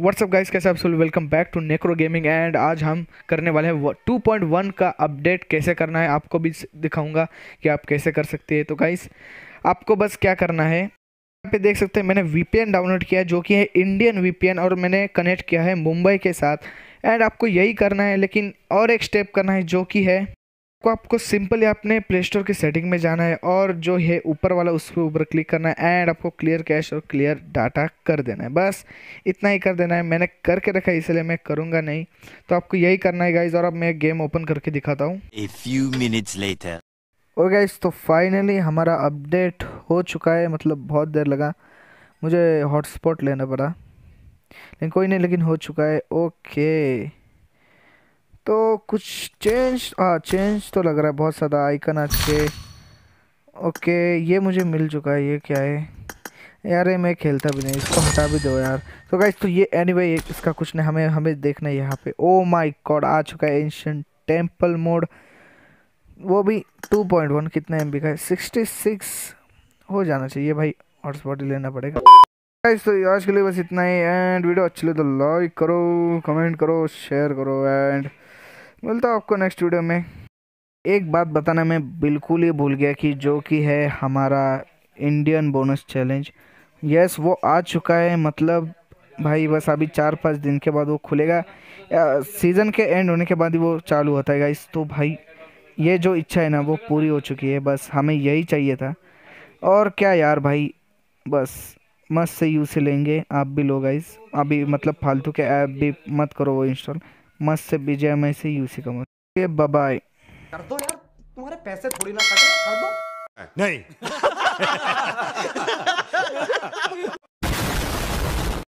WhatsApp guys कैसे आप सब welcome back to Necro Gaming and आज हम करने वाले हैं 2.1 का अपडेट कैसे करना है आपको भी दिखाऊंगा कि आप कैसे कर सकते हैं तो गाइस आपको बस क्या करना है यहाँ पे देख सकते हैं मैंने वीपीएन डाउनलोड किया है जो कि है इंडियन वीपीएन और मैंने कनेक्ट किया है मुंबई के साथ एंड आपको यही करना है लेकिन और एक स्टेप करना है जो कि है को आपको सिंपली आपने प्ले स्टोर की सेटिंग में जाना है और जो है ऊपर वाला उस पर ऊपर क्लिक करना है एंड आपको क्लियर कैश और क्लियर डाटा कर देना है बस इतना ही कर देना है मैंने करके रखा है इसलिए मैं करूँगा नहीं तो आपको यही करना है गाइज और अब मैं गेम ओपन करके दिखाता हूँ और गाइज तो फाइनली हमारा अपडेट हो चुका है मतलब बहुत देर लगा मुझे हॉटस्पॉट लेना पड़ा लेकिन कोई नहीं लेकिन हो चुका है ओके तो कुछ चेंज हाँ चेंज तो लग रहा है बहुत ज़्यादा आइकन अच्छे ओके ये मुझे मिल चुका है ये क्या है यार ये मैं खेलता भी नहीं इसको हटा भी दो यार तो गाइज तो ये एनी anyway, इसका कुछ नहीं हमें हमें देखना है यहाँ पे ओ माय गॉड आ चुका है एंशंट टेम्पल मोड वो भी 2.1 कितना एम का है 66 हो जाना चाहिए भाई हॉटस्पॉट लेना पड़ेगा गाइस तो आज के लिए बस इतना ही एंड वीडियो अच्छी लगे तो लाइक करो कमेंट करो शेयर करो एंड मिलता हूँ आपको नेक्स्ट वीडियो में एक बात बताना मैं बिल्कुल ही भूल गया कि जो कि है हमारा इंडियन बोनस चैलेंज यस वो आ चुका है मतलब भाई बस अभी चार पाँच दिन के बाद वो खुलेगा सीज़न के एंड होने के बाद ही वो चालू होता है गाइस तो भाई ये जो इच्छा है ना वो पूरी हो चुकी है बस हमें यही चाहिए था और क्या यार भाई बस मस्त से यूज़ से लेंगे आप भी लोग आइज़ अभी मतलब फालतू के ऐप भी मत करो वो इंस्टॉल मस्त से बी से यूज से कमाओ ओके बाय कर दो यार तुम्हारे पैसे थोड़ी ना कर दो नहीं